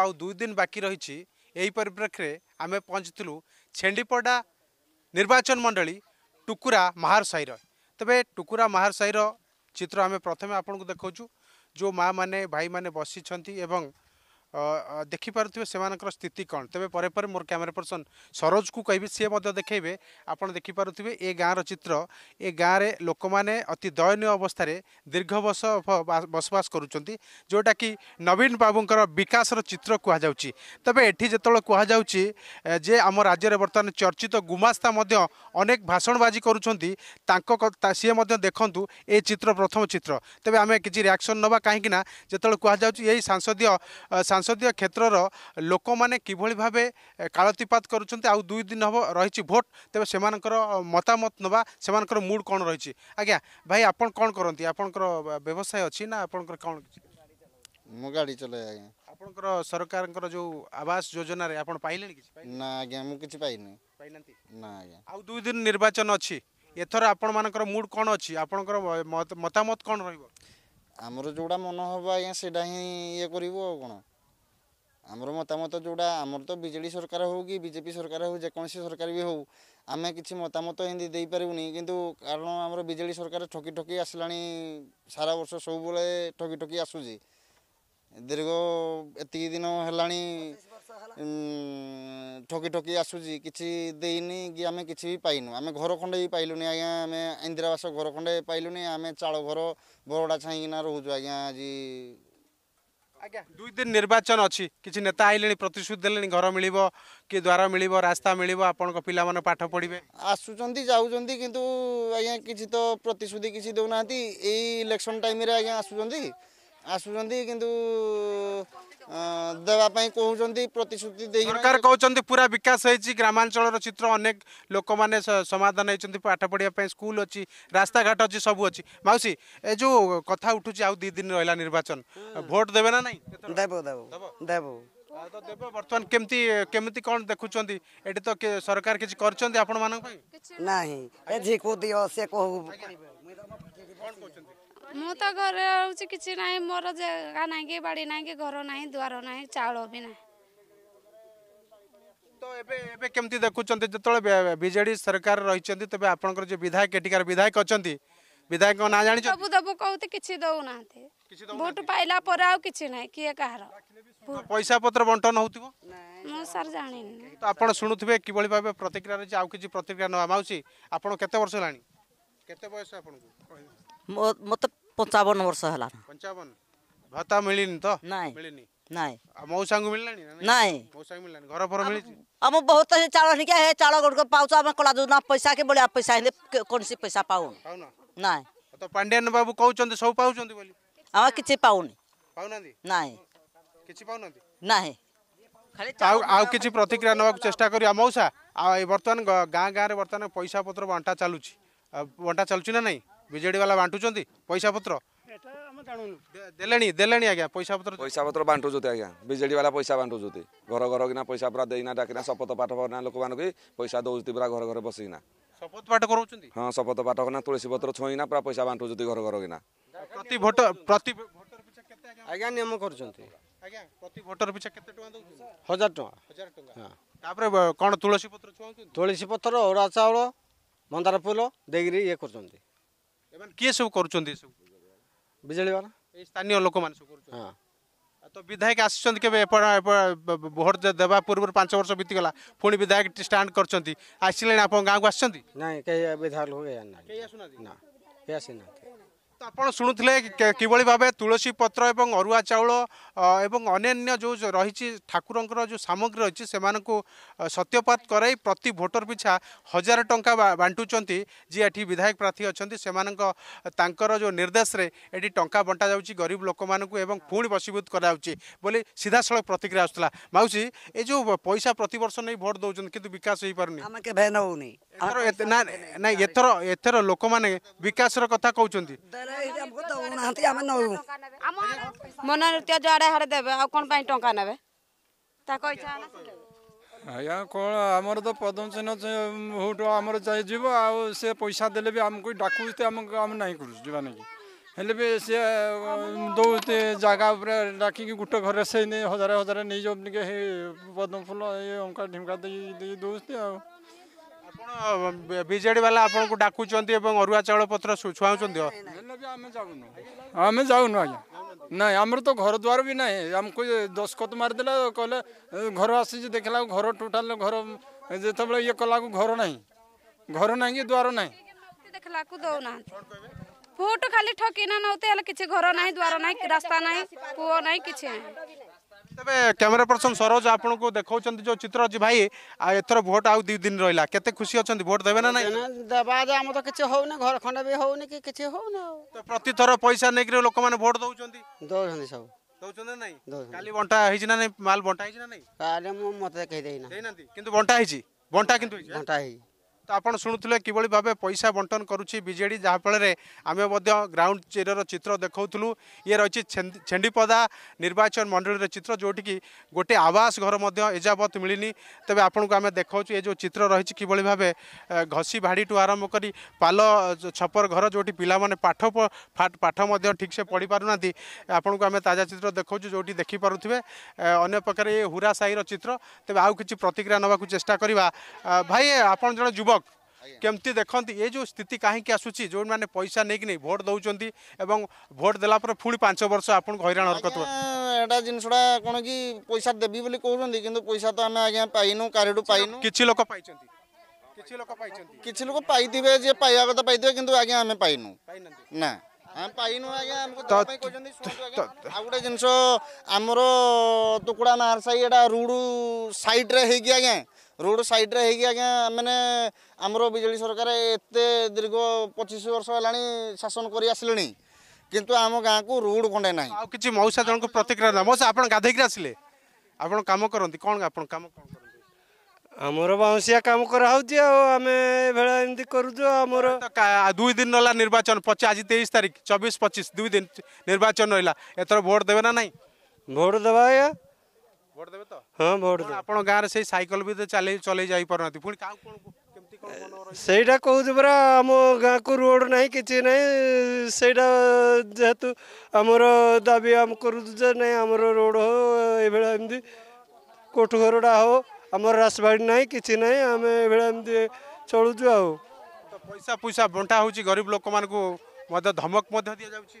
आउ दुई दिन बाकी रहेछ यही परिप्रेक्ष पहुँचु झेन्डीपडा निर्वाचन मण्डली टुकुरा महार सा तबे टुकुरा महार साहिर चित्र आम प्रथम आउँछ देखाउछु जो माँ बसी भाइ बसिङ ଦେଖିପାରୁଥିବେ ସେମାନଙ୍କର ସ୍ଥିତି କ'ଣ ତେବେ ପରେ ପରେ ମୋର କ୍ୟାମେରା ପର୍ସନ୍ ସରୋଜକୁ କହିବି ସିଏ ମଧ୍ୟ ଦେଖାଇବେ ଆପଣ ଦେଖିପାରୁଥିବେ ଏ ଗାଁର ଚିତ୍ର ଏ ଗାଁରେ ଲୋକମାନେ ଅତି ଦୟନୀୟ ଅବସ୍ଥାରେ ଦୀର୍ଘ ବର୍ଷ ବସବାସ କରୁଛନ୍ତି ଯେଉଁଟାକି ନବୀନ ବାବୁଙ୍କର ବିକାଶର ଚିତ୍ର କୁହାଯାଉଛି ତେବେ ଏଠି ଯେତେବେଳେ କୁହାଯାଉଛି ଯେ ଆମ ରାଜ୍ୟରେ ବର୍ତ୍ତମାନ ଚର୍ଚ୍ଚିତ ଗୁମାସ୍ତା ମଧ୍ୟ ଅନେକ ଭାଷଣବାଜି କରୁଛନ୍ତି ତାଙ୍କ ସିଏ ମଧ୍ୟ ଦେଖନ୍ତୁ ଏ ଚିତ୍ର ପ୍ରଥମ ଚିତ୍ର ତେବେ ଆମେ କିଛି ରିଆକ୍ସନ୍ ନେବା କାହିଁକିନା ଯେତେବେଳେ କୁହାଯାଉଛି ଏଇ ସାଂସଦୀୟ সংসদীয় ক্ষেত্রর লোকমানে কিভাবে ভাবে কালতিপাত করছেন আউ দুই দিন হব রয়েছে ভোট তবে সে মতামত নেবা সে মুড কম রয়েছে আজ্ঞা ভাই আপন কম করতে আপনার ব্যবসায় অনেক না আপনার কম ମୁଁ ଗାଡ଼ି ଚଲାଏ ଆଜ୍ଞା ଆପଣଙ୍କର ସରକାରଙ୍କର ଯେଉଁ ଆବାସ ଯୋଜନାରେ ଆପଣ ପାଇଲେଣି କିଛି ନା ଆଜ୍ଞା ମୁଁ କିଛି ପାଇନି ପାଇନାହାନ୍ତି ନା ଆଜ୍ଞା ଆଉ ଦୁଇ ଦିନ ନିର୍ବାଚନ ଅଛି ଏଥର ଆପଣମାନଙ୍କର ମୁଡ୍ କ'ଣ ଅଛି ଆପଣଙ୍କର ମତାମତ କ'ଣ ରହିବ ଆମର ଯେଉଁଟା ମନ ହେବ ଆଜ୍ଞା ସେଇଟା ହିଁ ଇଏ କରିବୁ ଆଉ କ'ଣ ଆମର ମତାମତ ଯେଉଁଟା ଆମର ତ ବିଜେଡ଼ି ସରକାର ହେଉ କି ବିଜେପି ସରକାର ହେଉ ଯେକୌଣସି ସରକାର ବି ହେଉ ଆମେ କିଛି ମତାମତ ଏମିତି ଦେଇପାରିବୁନି କିନ୍ତୁ କାରଣ ଆମର ବିଜେଡ଼ି ସରକାର ଠକି ଠକି ଆସିଲାଣି ସାରା ବର୍ଷ ସବୁବେଳେ ଠକି ଠକି ଆସୁଛି ଦୀର୍ଘ ଏତିକି ଦିନ ହେଲାଣି ଠକି ଠକି ଆସୁଛି କିଛି ଦେଇନି କି ଆମେ କିଛି ବି ପାଇନୁ ଆମେ ଘର ଖଣ୍ଡେ ବି ପାଇଲୁନି ଆଜ୍ଞା ଆମେ ଇନ୍ଦିରାବାସ ଘର ଖଣ୍ଡେ ପାଇଲୁନି ଆମେ ଚାଳ ଘର ବରଡ଼ା ଛାଇଁକିନା ରହୁଛୁ ଆଜ୍ଞା ଆଜି ଆଜ୍ଞା ଦୁଇ ଦିନ ନିର୍ବାଚନ ଅଛି କିଛି ନେତା ଆଇଲେଣି ପ୍ରତିଶ୍ରୁତି ଦେଲେଣି ଘର ମିଳିବ କି ଦ୍ୱାର ମିଳିବ ରାସ୍ତା ମିଳିବ ଆପଣଙ୍କ ପିଲାମାନେ ପାଠ ପଢ଼ିବେ ଆସୁଛନ୍ତି ଯାଉଛନ୍ତି କିନ୍ତୁ ଆଜ୍ଞା କିଛି ତ ପ୍ରତିଶ୍ରୁତି କିଛି ଦେଉନାହାନ୍ତି ଏଇ ଇଲେକ୍ସନ୍ ଟାଇମ୍ରେ ଆଜ୍ଞା ଆସୁଛନ୍ତି ଆସୁଛନ୍ତି କିନ୍ତୁ ଦେବା ପାଇଁ କହୁଛନ୍ତି ପ୍ରତିଶ୍ରୁତି ଦେଇ ସରକାର କହୁଛନ୍ତି ପୁରା ବିକାଶ ହେଇଛି ଗ୍ରାମାଞ୍ଚଳର ଚିତ୍ର ଅନେକ ଲୋକମାନେ ସମାଧାନ ହେଇଛନ୍ତି ପାଠ ପଢ଼ିବା ପାଇଁ ସ୍କୁଲ ଅଛି ରାସ୍ତାଘାଟ ଅଛି ସବୁ ଅଛି ମାଉସୀ ଏ ଯେଉଁ କଥା ଉଠୁଛି ଆଉ ଦୁଇ ଦିନ ରହିଲା ନିର୍ବାଚନ ଭୋଟ ଦେବେ ନା ନାହିଁ ଦେବ ଦେବ ଦେବ ଦେବ ବର୍ତ୍ତମାନ କେମିତି କେମିତି କ'ଣ ଦେଖୁଛନ୍ତି ଏଠି ତ ସରକାର କିଛି କରିଛନ୍ତି ଆପଣମାନଙ୍କ ପାଇଁ ନାହିଁ ଏ ଝିକୁ ଦିଅ ସେ କହୁ କ'ଣ କହୁଛନ୍ତି ମୁଁ ତ ଘରେ ହେଉଛି କିଛି ନାହିଁ ମୋର ଜାଗା ନାହିଁ କି ବାଡ଼ି ନାହିଁ କି ଘର ନାହିଁ ଦୁଆର ନାହିଁ ଚାଉଳ ବି ନାହିଁ ତ ଏବେ ଏବେ କେମିତି ଦେଖୁଛନ୍ତି ଯେତେବେଳେ ବିଜେଡି ସରକାର ରହିଛନ୍ତି ତେବେ ଆପଣଙ୍କର ଯେ ବିଧାୟକ ଏଠିକାର ବିଧାୟକ ଅଛନ୍ତି ବିଧାୟକଙ୍କ ନାଁ ଜାଣିଛ ସବୁ ଦେବୁ କହୁଛି କିଛି ଦେଉନାହାନ୍ତି ଭୋଟ ପାଇଲା ପରେ ଆଉ କିଛି ନାହିଁ କିଏ କାହାର ପଇସା ପତ୍ର ବଣ୍ଟନ ହଉଥିବ ମୁଁ ସାର୍ ଜାଣିନି ତ ଆପଣ ଶୁଣୁଥିବେ କିଭଳି ଭାବେ ପ୍ରତିକ୍ରିୟା ରହିଛି ଆଉ କିଛି ପ୍ରତିକ୍ରିୟା ନେବା ମାଉସୀ ଆପଣ କେତେ ବର୍ଷ ହେଲାଣି କେତେ ବୟସ ଆପଣଙ୍କୁ ମୋତେ ପଞ୍ଚାବନ ବର୍ଷ ହେଲା ପଞ୍ଚାବନ ଭତ୍ତା ମିଳିନି ତ ନାଇଁ ମିଳିନି ନାଇଁ ମଉସାଙ୍କୁ ମିଳିଲାଣି ନାଇଁ ମଉସାଙ୍କୁ ମିଳିଲାନି ଘର ଫର ମିଳିଛି ଆମ ବହୁତ ଚାଳ ନିକା ହେ ଚାଳ ଗୁଡ଼ିକ ପାଉଛୁ ଆମେ କଳା ଯୋଜନା ପଇସା କି ଭଳିଆ ପଇସା ହେଲେ କୌଣସି ପଇସା ପାଉନୁ ନାଇଁ ତ ପାଣ୍ଡିଆନ ବାବୁ କହୁଛନ୍ତି ସବୁ ପାଉଛନ୍ତି ବୋଲି ଆମେ କିଛି ପାଉନି ପାଉନାହାନ୍ତି ନାଇଁ କିଛି ପାଉନାହାନ୍ତି ନାହିଁ ଆଉ ଆଉ କିଛି ପ୍ରତିକ୍ରିୟା ନେବାକୁ ଚେଷ୍ଟା କରିବା ମଉସା ଆଉ ବର୍ତ୍ତମାନ ଗାଁ ଗାଁରେ ବର୍ତ୍ତମାନ ପଇସା ପତ୍ର ବଣ୍ଟା ଚାଲୁଛି ବଣ୍ଟା ଚାଲୁଛି ନା ନାହିଁ बीजेडी वाला बांटु चोन्दि पैसा पत्र एटा हम जानु देलेनी देलेनी आ गया पैसा पत्र पैसा पत्र बांटु जति आ गया बीजेडी वाला पैसा बांटु जति घर घर गिना पैसा परा देइना डाकिना शपथ पत्र परना लोक मानु की पैसा दोउति परा घर घर बसेना शपथ पत्र करू चोन्दि हां शपथ पत्र करना तुलसी पत्र छैना परा पैसा बांटु जति घर घर गिना प्रति भोट प्रति भोटर पिचा केते आ गया नियम कर चोन्दि आ गया प्रति भोटर पिचा केते टका दोउति हजार टका हजार टका हां तापरे कोन तुलसी पत्र छौ तुलसी पत्र और चावल मन्दरा पोलो देगरी ये कर चोन्दि এমন কি সব করছেন সব বিজেডি বালা এই স্থানীয় লোক মানে সব করছেন হ্যাঁ তো বিধায়ক আসছেন কেবে ভোট দেওয়া পূর্ব পাঁচ বর্ষ বিতিগলা পুঁ বিধায়ক স্টাণ্ড করছেন আসলে আপনার গাঁকু আসছেন না কে বিধায়ক না কে আসুনা কে আসি না ଆପଣ ଶୁଣୁଥିଲେ କିଭଳି ଭାବେ ତୁଳସୀ ପତ୍ର ଏବଂ ଅରୁଆ ଚାଉଳ ଏବଂ ଅନ୍ୟାନ୍ୟ ଯେଉଁ ରହିଛି ଠାକୁରଙ୍କର ଯେଉଁ ସାମଗ୍ରୀ ରହିଛି ସେମାନଙ୍କୁ ସତ୍ୟପାତ କରାଇ ପ୍ରତି ଭୋଟର ପିଛା ହଜାର ଟଙ୍କା ବାଣ୍ଟୁଛନ୍ତି ଯିଏ ଏଠି ବିଧାୟକ ପ୍ରାର୍ଥୀ ଅଛନ୍ତି ସେମାନଙ୍କ ତାଙ୍କର ଯେଉଁ ନିର୍ଦ୍ଦେଶରେ ଏଠି ଟଙ୍କା ବଣ୍ଟା ଯାଉଛି ଗରିବ ଲୋକମାନଙ୍କୁ ଏବଂ ପୁଣି ବସିଭୂତ କରାଯାଉଛି ବୋଲି ସିଧାସଳଖ ପ୍ରତିକ୍ରିୟା ଆସୁଥିଲା ମାଉସୀ ଏ ଯେଉଁ ପଇସା ପ୍ରତିବର୍ଷ ନେଇ ଭୋଟ ଦେଉଛନ୍ତି କିନ୍ତୁ ବିକାଶ ହୋଇପାରୁନି ଆମେ କେବେ ନେଉନି ନାଇଁ ଏଥର ଏଥର ଲୋକମାନେ ବିକାଶର କଥା କହୁଛନ୍ତି ମନୋନୃତ୍ୟ ଯୁଆଡ଼େ ହାଡ଼େ ଦେବେ ଆଉ କ'ଣ ପାଇଁ ଟଙ୍କା ନେବେ ତାକୁ ଇଚ୍ଛା ଆଜ୍ଞା କ'ଣ ଆମର ତ ପଦ୍ମ ଚିହ୍ନ ଆମର ଯାଇଯିବ ଆଉ ସେ ପଇସା ଦେଲେ ବି ଆମକୁ ଡାକୁଛି ଆମକୁ ଆମେ ନାଇଁ କରୁଛୁ ଯିବା ନାଇଁ ହେଲେ ବି ସିଏ ଦଉଛି ଜାଗା ଉପରେ ଡାକିକି ଗୋଟେ ଘରେ ସେଇ ହଜାର ହଜାର ନେଇଯାଉ ଟିକେ ପଦ୍ମ ଫୁଲ ଏ ଅଙ୍କା ଢିମକା ଦେଇ ଦେଇ ଦଉଛି ଆଉ ଆପଣ ବିଜେଡି ବାଲା ଆପଣଙ୍କୁ ଡାକୁଛନ୍ତି ଏବଂ ଅରୁଆ ଚାଉଳ ପତ୍ର ଛୁଆଉଛନ୍ତି ହେଲେ ବି ଆମେ ଯାଉନୁ ଆମେ ଯାଉନୁ ଆଜ୍ଞା ନାଇଁ ଆମର ତ ଘର ଦ୍ୱାର ବି ନାହିଁ ଆମକୁ ଦଶକତ ମାରିଦେଲା କହିଲେ ଘର ଆସିଛି ଦେଖିଲା ଘର ଟୋଟାଲ ଘର ଯେତେବେଳେ ଇଏ କଲାକୁ ଘର ନାହିଁ ଘର ନାହିଁ କି ଦ୍ୱାର ନାହିଁ ଦେଖିଲାକୁ ଦେଉନାହାନ୍ତି ଭୋଟ ଖାଲି ଠକିନା ନଉତେ ହେଲେ କିଛି ଘର ନାହିଁ ଦ୍ୱାର ନାହିଁ ରାସ୍ତା ନାହିଁ ପୁଅ ନାହିଁ କିଛି ନାହିଁ ତେବେ କ୍ୟାମେରା ପର୍ସନ ସରୋଜ ଆପଣଙ୍କୁ ଦେଖାଉଛନ୍ତି ଯେଉଁ ଚିତ୍ର ଅଛି ଭାଇ ଏଥର ଭୋଟ ଆଉ ଦୁଇ ଦିନ ରହିଲା କେତେ ଖୁସି ଅଛନ୍ତି ଭୋଟ ଦେବେ ନା ନାଇଁ ଦେବା ଯେ ଆମର ତ କିଛି ହଉନି ଘର ଖଣ୍ଡେ ବି ହଉନି କି କିଛି ହଉନି ଆଉ ପ୍ରତିଥର ପଇସା ନେଇକିରି ଲୋକମାନେ ଭୋଟ ଦଉଛନ୍ତି ଦଉଛନ୍ତି ସବୁ ଦଉଛନ୍ତି ନା ନାଇଁ କାଲି ବଣ୍ଟା ହେଇଛି ନା ନାଇଁ ମାଲ ବଣ୍ଟା ହେଇଛି ନା ନାଇଁ କାଲି ମୁଁ ମତେ ଦେଖେଇ ଦେଇନା ଦେଇନାହାନ୍ତି କିନ୍ତୁ ବଣ୍ଟା ହେଇଛି ବଣ୍ଟା କିନ୍ତୁ ବଣ୍ଟା ହେଇଛି ᱛᱟᱯᱚᱱ ᱥᱩᱱᱩᱛᱞᱮ কিᱵᱚᱞᱤ ᱵᱷᱟᱵᱮ ᱯᱚᱭᱥᱟ ᱵᱚᱱᱴᱚᱱ ᱠᱟᱨᱩᱪᱤ ᱵᱤᱡᱮᱰᱤ ᱡᱟᱦᱟᱸ ᱯᱚᱞᱮ ᱟᱢᱮ ᱢᱚᱫᱷᱭᱚ ᱜᱨᱟᱩᱱᱰ ᱪᱮᱨᱨᱟ ᱪᱤᱛᱨ ᱫᱮᱠᱷᱟᱣ ᱛᱞᱩ ᱮᱭ ᱨᱟᱦᱤᱪᱤ ᱪᱷᱮᱱᱰᱤ ᱯᱚᱫᱟ ᱱᱤᱨᱵᱟᱪᱚᱱ ᱢᱚᱱᱰᱚᱞ ᱨᱮ ᱪᱤᱛᱨ ᱡᱚᱴᱤ ᱜᱚᱴᱮ ᱟᱣᱟᱥ ᱜᱷᱚᱨ ᱢᱚᱫᱷᱭᱚ ᱮᱡᱟᱵᱚᱛ ᱢᱤᱞᱤᱱᱤ ᱛᱚᱵᱮ ᱟᱯᱚᱱᱠᱚ ᱟᱢᱮ ᱫᱮᱠᱷᱟᱣ ᱪᱩ ᱮ ᱡᱚ ᱪᱤᱛᱨ ᱨᱟᱦᱤᱪᱤ কিᱵᱚᱞᱤ ᱵᱷᱟᱵᱮ ᱜᱷᱟᱥ केमती देखती ये जो स्थित कहीं आसूसी जो मैंने पैसा नहीं कि भोट दौंस भोट दे पुणी पांच वर्ष आप हईरा हरकत एटा जिनसा कौन कि पैसा देवी बोली कहते कि पैसा तो आम आज पाइन कारी पाइन किसी लोक किसी लोक पाई जी पाइबा कथा पाइबे कि आज्ञा आम पाइन ना गोटे जिनस आमर तुकड़ा नारसाई रूड साइड रे ରୋଡ଼ ସାଇଡ଼ରେ ହେଇକି ଆଜ୍ଞା ମାନେ ଆମର ବିଜେଡ଼ି ସରକାର ଏତେ ଦୀର୍ଘ ପଚିଶ ବର୍ଷ ହେଲାଣି ଶାସନ କରି ଆସିଲେଣି କିନ୍ତୁ ଆମ ଗାଁକୁ ରୋଡ଼ ଖଣ୍ଡେ ନାହିଁ ଆଉ କିଛି ମଉସା ଜଣଙ୍କୁ ପ୍ରତିକ୍ରିୟା ଦେଲା ମଉସା ଆପଣ ଗାଧେଇକି ଆସିଲେ ଆପଣ କାମ କରନ୍ତି କ'ଣ ଆପଣ କାମ କ'ଣ କରନ୍ତି ଆମର ବାଉଁଶିଆ କାମ କରାହେଉଛି ଆଉ ଆମେ ଏଭଳିଆ ଏମିତି କରୁଛୁ ଆମର ଦୁଇ ଦିନ ରହିଲା ନିର୍ବାଚନ ପଚିଶ ଆଜି ତେଇଶ ତାରିଖ ଚବିଶ ପଚିଶ ଦୁଇ ଦିନ ନିର୍ବାଚନ ରହିଲା ଏଥର ଭୋଟ ଦେବେ ନା ନାହିଁ ଭୋଟ ଦେବା ଆଜ୍ଞା ଭୋଟ ଦେବେ ତ ହଁ ଭୋଟ ଆପଣ ଗାଁରେ ସେଇ ସାଇକେଲ ବି ଚାଲେଇ ଚଲେଇ ଯାଇପାରୁନାହାନ୍ତି ପୁଣି କାହାକୁ କ'ଣ କେମିତି କ'ଣ ସେଇଟା କହୁଛି ପରା ଆମ ଗାଁକୁ ରୋଡ଼ ନାହିଁ କିଛି ନାହିଁ ସେଇଟା ଯେହେତୁ ଆମର ଦାବି ଆମେ କରୁଛୁ ଯେ ନାହିଁ ଆମର ରୋଡ଼ ହଉ ଏଭଳିଆ ଏମିତି କୋଠୁ ଘରଟା ହଉ ଆମର ରାସବାଡ଼ି ନାହିଁ କିଛି ନାହିଁ ଆମେ ଏଭଳିଆ ଏମିତି ଚଳୁଛୁ ଆଉ ପଇସା ପଇସା ବଣ୍ଟା ହେଉଛି ଗରିବ ଲୋକମାନଙ୍କୁ ମଧ୍ୟ ଧମକ ମଧ୍ୟ ଦିଆଯାଉଛି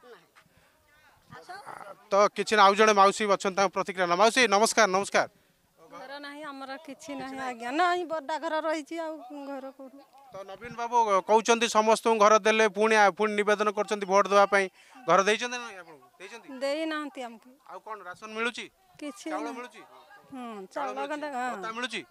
तो किचन आउ जडे मौसी बछन ता प्रतिक न मौसी नमस्कार नमस्कार घर नाही हमरा किचन नाही आ गनाई बडा घर रही छी आ घर को तो नवीन बाबू कहउ छथि समस्त घर देले पुनी आवेदन कर छथि वोट दवा पई घर दै छन नै दै छन दै नै नथी हमके आ कोन राशन मिलु छी किछो कालो मिलु मिलु छी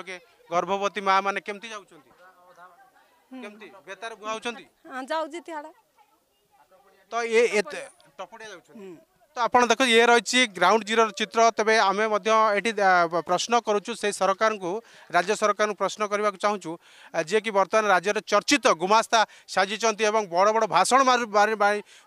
भटा गर्भवती मा माने केमति जाउछन्ती केमति बेतार गुआउछन्ती हां जाउ जति हाडा तो ए एते टपडे जाउछन्ती ଆପଣ ଦେଖ ଇଏ ରହିଛି ଗ୍ରାଉଣ୍ଡ ଜିରୋର ଚିତ୍ର ତେବେ ଆମେ ମଧ୍ୟ ଏଠି ପ୍ରଶ୍ନ କରୁଛୁ ସେହି ସରକାରଙ୍କୁ ରାଜ୍ୟ ସରକାରଙ୍କୁ ପ୍ରଶ୍ନ କରିବାକୁ ଚାହୁଁଛୁ ଯିଏକି ବର୍ତ୍ତମାନ ରାଜ୍ୟରେ ଚର୍ଚ୍ଚିତ ଗୁମାସ୍ତା ସାଜିଛନ୍ତି ଏବଂ ବଡ଼ ବଡ଼ ଭାଷଣ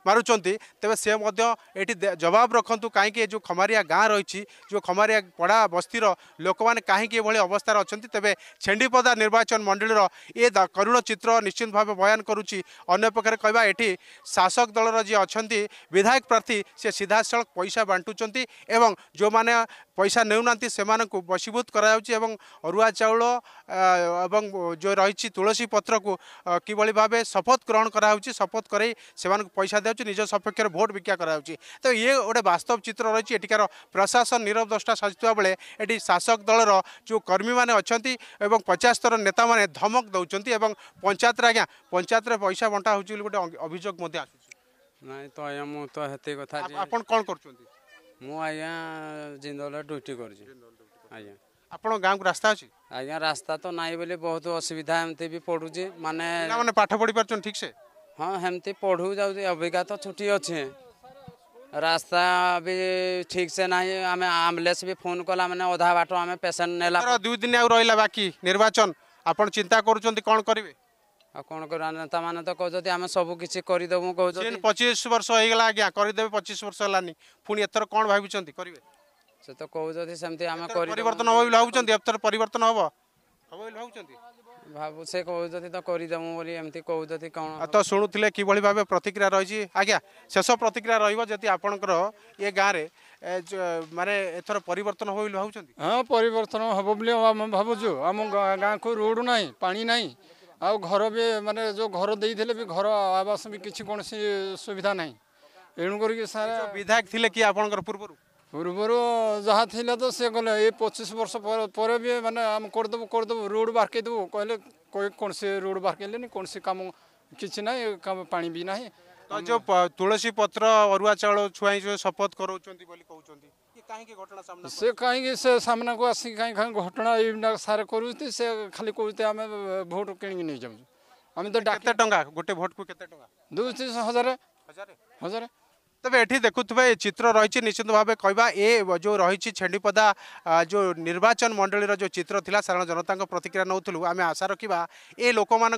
ମାରୁଛନ୍ତି ତେବେ ସେ ମଧ୍ୟ ଏଠି ଜବାବ ରଖନ୍ତୁ କାହିଁକି ଏ ଯେଉଁ ଖମାରିଆ ଗାଁ ରହିଛି ଯେଉଁ ଖମାରିଆ ପଡ଼ା ବସ୍ତିର ଲୋକମାନେ କାହିଁକି ଏଭଳି ଅବସ୍ଥାରେ ଅଛନ୍ତି ତେବେ ଛେଣ୍ଡିପଦା ନିର୍ବାଚନ ମଣ୍ଡଳୀର ଏ କରୁଣ ଚିତ୍ର ନିଶ୍ଚିତ ଭାବେ ବୟାନ କରୁଛି ଅନ୍ୟପକ୍ଷରେ କହିବା ଏଠି ଶାସକ ଦଳର ଯିଏ ଅଛନ୍ତି ବିଧାୟକ ପ୍ରାର୍ଥୀ ସେ ସିଧା ସିଧାସଳଖ ପଇସା ବାଣ୍ଟୁଛନ୍ତି ଏବଂ ଯେଉଁମାନେ ପଇସା ନେଉନାହାନ୍ତି ସେମାନଙ୍କୁ ବଶୀଭୂତ କରାଯାଉଛି ଏବଂ ଅରୁଆ ଚାଉଳ ଏବଂ ଯେଉଁ ରହିଛି ତୁଳସୀ ପତ୍ରକୁ କିଭଳି ଭାବେ ଶପଥ ଗ୍ରହଣ କରାହେଉଛି ଶପଥ କରାଇ ସେମାନଙ୍କୁ ପଇସା ଦିଆଯାଉଛି ନିଜ ସପକ୍ଷରେ ଭୋଟ ବିକ୍ରିୟା କରାଯାଉଛି ତ ଇଏ ଗୋଟେ ବାସ୍ତବ ଚିତ୍ର ରହିଛି ଏଠିକାର ପ୍ରଶାସନ ନିରବ ଦଷ୍ଟା ସାଜିଥିବା ବେଳେ ଏଠି ଶାସକ ଦଳର ଯେଉଁ କର୍ମୀମାନେ ଅଛନ୍ତି ଏବଂ ପଞ୍ଚାୟତର ନେତାମାନେ ଧମକ ଦେଉଛନ୍ତି ଏବଂ ପଞ୍ଚାୟତରେ ଆଜ୍ଞା ପଞ୍ଚାୟତରେ ପଇସା ବଣ୍ଟା ହେଉଛି ବୋଲି ଗୋଟେ ଅଭିଯୋଗ ମଧ୍ୟ ଆସୁଛି ନାଇଁ ତ ଆଜ୍ଞା ମୁଁ ତ ହେତିକି କଥା ଆପଣ କ'ଣ କରୁଛନ୍ତି ମୁଁ ଆଜ୍ଞା ଜିନ୍ଦଲରେ ଡ୍ୟୁଟି କରୁଛି ଆଜ୍ଞା ଆପଣ ଗାଁକୁ ରାସ୍ତା ଅଛି ଆଜ୍ଞା ରାସ୍ତା ତ ନାହିଁ ବୋଲି ବହୁତ ଅସୁବିଧା ଏମିତି ବି ପଡ଼ୁଛି ମାନେ ପିଲାମାନେ ପାଠ ପଢ଼ି ପାରୁଛନ୍ତି ଠିକ୍ସେ ହଁ ସେମିତି ପଢ଼ୁ ଯାଉଛି ଅବିକା ତ ଛୁଟି ଅଛି ରାସ୍ତା ବି ଠିକ୍ସେ ନାହିଁ ଆମେ ଆମ୍ବୁଲାନ୍ସ ବି ଫୋନ୍ କଲା ମାନେ ଅଧା ବାଟ ଆମେ ପେସେଣ୍ଟ ନେଲା ଦୁଇ ଦିନ ଆଉ ରହିଲା ବାକି ନିର୍ବାଚନ ଆପଣ ଚିନ୍ତା କରୁଛନ୍ତି କ'ଣ କରିବେ ଆଉ କ'ଣ କରିବା ନେତାମାନେ ତ କହୁଛନ୍ତି ଆମେ ସବୁ କିଛି କରିଦେବୁ କହୁଛନ୍ତି ପଚିଶ ବର୍ଷ ହେଇଗଲା ଆଜ୍ଞା କରିଦେବେ ପଚିଶ ବର୍ଷ ହେଲାନି ପୁଣି ଏଥର କ'ଣ ଭାବିଛନ୍ତି କରିବେ ସେ ତ କହୁଛନ୍ତି ସେମିତି ଆମେ ପରିବର୍ତ୍ତନ ହବ ବୋଲି ଭାବୁଛନ୍ତି ଏଥର ପରିବର୍ତ୍ତନ ହବ ହବ ବୋଲି ଭାବୁଛନ୍ତି ଭାବୁ ସେ କହୁଛନ୍ତି ତ କରିଦେବୁ ବୋଲି ଏମିତି କହୁଛନ୍ତି କ'ଣ ତ ଶୁଣୁଥିଲେ କିଭଳି ଭାବେ ପ୍ରତିକ୍ରିୟା ରହିଛି ଆଜ୍ଞା ଶେଷ ପ୍ରତିକ୍ରିୟା ରହିବ ଯଦି ଆପଣଙ୍କର ଏ ଗାଁରେ ମାନେ ଏଥର ପରିବର୍ତ୍ତନ ହବ ବୋଲି ଭାବୁଛନ୍ତି ହଁ ପରିବର୍ତ୍ତନ ହବ ବୋଲି ଆମେ ଭାବୁଛୁ ଆମ ଗାଁକୁ ରୋଡ଼ ନାହିଁ ପାଣି ନାହିଁ ଆଉ ଘର ବି ମାନେ ଯେଉଁ ଘର ଦେଇଥିଲେ ବି ଘର ଆବାସ ବି କିଛି କୌଣସି ସୁବିଧା ନାହିଁ ଏଣୁ କରିକି ସାର୍ ବିଧାୟକ ଥିଲେ କି ଆପଣଙ୍କର ପୂର୍ବରୁ ପୂର୍ବରୁ ଯାହା ଥିଲା ତ ସେ ଗଲେ ଏଇ ପଚିଶ ବର୍ଷ ପରେ ବି ମାନେ ଆମେ କରିଦେବୁ କରିଦେବୁ ରୋଡ଼ ବାର୍କେଇ ଦେବୁ କହିଲେ କୌଣସି ରୋଡ଼ ବାର୍କେଇଲେନି କୌଣସି କାମ କିଛି ନାହିଁ କାମ ପାଣି ବି ନାହିଁ ଯେଉଁ ତୁଳସୀ ପତ୍ର ଅରୁଆ ଚାଉଳ ଛୁଆଇ ଯେଉଁ ଶପଥ କରାଉଛନ୍ତି ବୋଲି କହୁଛନ୍ତି से कहीं सामना को आसिक कहीं कहीं घटना ये सारे करूँ से खाली कहते आम भोट किण जाऊँ आम तो डाक टाँग गोटे भोट को दूसरे हजार हजार हजार रहिछि निश्चित भाबे रह ए जो निर्वाचन मण्डली रो जो चित्ति साधारण जनताको प्रतिक्रिया आमे आशा रखिबा ए लोक म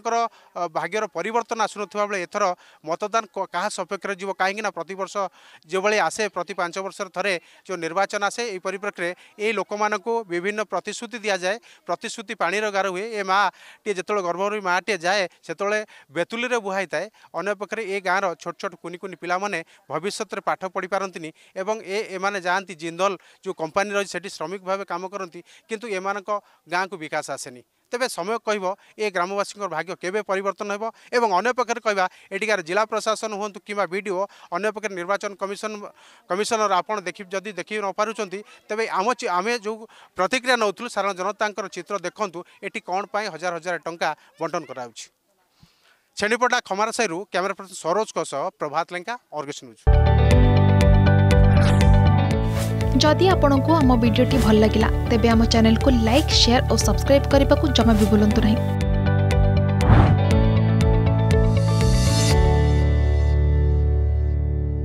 भाग्यर पर्तन आसु मतदान कहाँ सपेक्षर जो कहीँक न प्रती वर्ष जोभरि आसे प्रति पाँच वर्ष थरे जो निर्वाचन आसे यही को विभिन्न दिया दिए प्रतिश्रुति पाए ए मात्रभवती माए त्यते बेतुली र बुहाइ अन्य पक्ष र छोट छोट कुनी कुनी पिला भविष्य ভবিষ্যতের পাঠ পড়ি পারতিনি এবং এ এমানে যাতে জিন্দল যে কোম্পানি রয়েছে সেটি শ্রমিক ভাবে কাম করতে কিন্তু এমান গাঁকু বিকাশ আসেনি ତେବେ ସମୟ କହିବ ଏ ଗ୍ରାମବାସୀଙ୍କର ଭାଗ୍ୟ କେବେ ପରିବର୍ତ୍ତନ ହେବ ଏବଂ ଅନ୍ୟ ପକ୍ଷରେ କହିବା ଏଠିକାର ଜିଲ୍ଲା ପ୍ରଶାସନ ହୁଅନ୍ତୁ କିମ୍ବା ବି ଡିଓ ଅନ୍ୟ ପକ୍ଷରେ ନିର୍ବାଚନ କମିଶନ କମିଶନର ଆପଣ ଦେଖି ଯଦି ଦେଖି ନପାରୁଛନ୍ତି ତେବେ ଆମ ଆମେ ଯେଉଁ ପ୍ରତିକ୍ରିୟା ନେଉଥିଲୁ ସାଧାରଣ ଜନତାଙ୍କର ଚିତ୍ର ଦେଖନ୍ତୁ ଏଠି କ'ଣ ପାଇଁ ହଜାର ହଜାର ଟଙ୍କା ବଣ୍ଟନ କରାଯାଉଛି छेणीपडा खमारसाईरू कॅमेरा पर्सन सरोजक सह प्रभात लेंका अर्गस न्यूज जदि आपण को आम भिडी भल लगा तेब आम चेल को लाइक सेयार और सब्सक्राइब करने को जमा भी बुलां नहीं